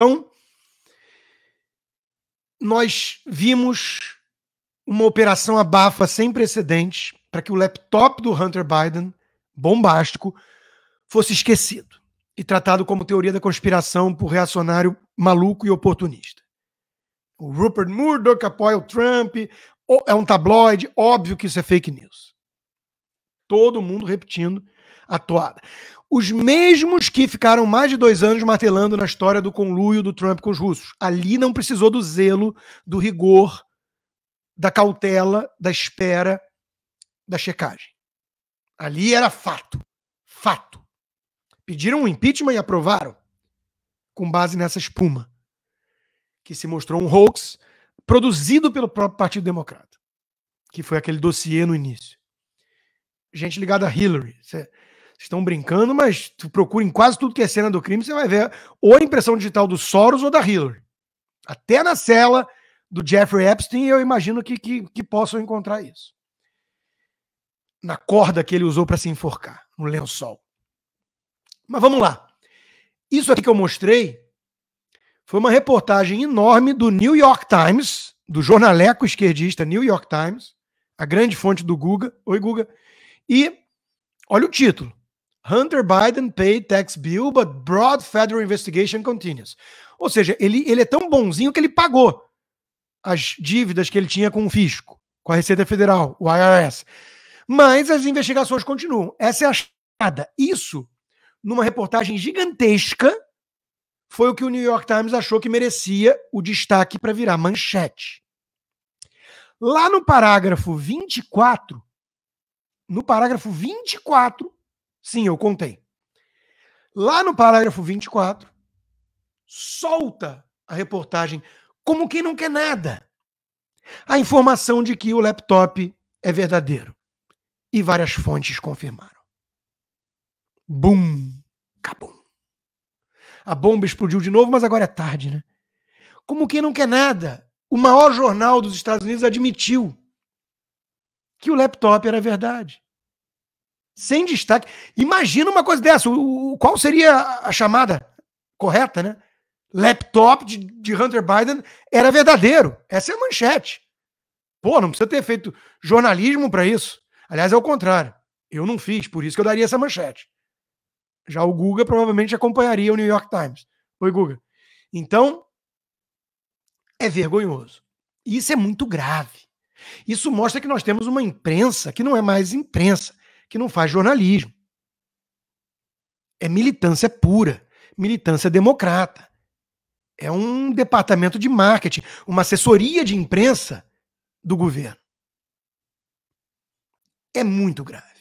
Então, nós vimos uma operação abafa sem precedentes para que o laptop do Hunter Biden, bombástico, fosse esquecido e tratado como teoria da conspiração por reacionário maluco e oportunista. O Rupert Murdoch apoia o Trump, é um tabloide, óbvio que isso é fake news. Todo mundo repetindo a toada. Os mesmos que ficaram mais de dois anos martelando na história do conluio do Trump com os russos. Ali não precisou do zelo, do rigor, da cautela, da espera, da checagem. Ali era fato. Fato. Pediram um impeachment e aprovaram com base nessa espuma, que se mostrou um hoax produzido pelo próprio Partido Democrata, que foi aquele dossiê no início gente ligada a Hillary. Vocês estão brincando, mas tu procura em quase tudo que é cena do crime, você vai ver ou a impressão digital do Soros ou da Hillary. Até na cela do Jeffrey Epstein, eu imagino que, que, que possam encontrar isso. Na corda que ele usou para se enforcar, no lençol. Mas vamos lá. Isso aqui que eu mostrei foi uma reportagem enorme do New York Times, do jornaleco esquerdista New York Times, a grande fonte do Guga. Oi, Guga e olha o título: Hunter Biden paid tax bill, but broad federal investigation continues. Ou seja, ele, ele é tão bonzinho que ele pagou as dívidas que ele tinha com o fisco, com a Receita Federal, o IRS. Mas as investigações continuam. Essa é a chada. Isso, numa reportagem gigantesca, foi o que o New York Times achou que merecia o destaque para virar manchete. Lá no parágrafo 24, no parágrafo 24, sim, eu contei. Lá no parágrafo 24, solta a reportagem como quem não quer nada. A informação de que o laptop é verdadeiro. E várias fontes confirmaram. Bum! acabou. A bomba explodiu de novo, mas agora é tarde, né? Como quem não quer nada, o maior jornal dos Estados Unidos admitiu que o laptop era verdade. Sem destaque. Imagina uma coisa dessa. O, o qual seria a chamada correta, né? Laptop de, de Hunter Biden era verdadeiro. Essa é a manchete. Pô, não precisa ter feito jornalismo para isso. Aliás, é o contrário. Eu não fiz, por isso que eu daria essa manchete. Já o Guga provavelmente acompanharia o New York Times. Oi, Guga. Então, é vergonhoso. Isso é muito grave. Isso mostra que nós temos uma imprensa que não é mais imprensa, que não faz jornalismo. É militância pura, militância democrata. É um departamento de marketing, uma assessoria de imprensa do governo. É muito grave.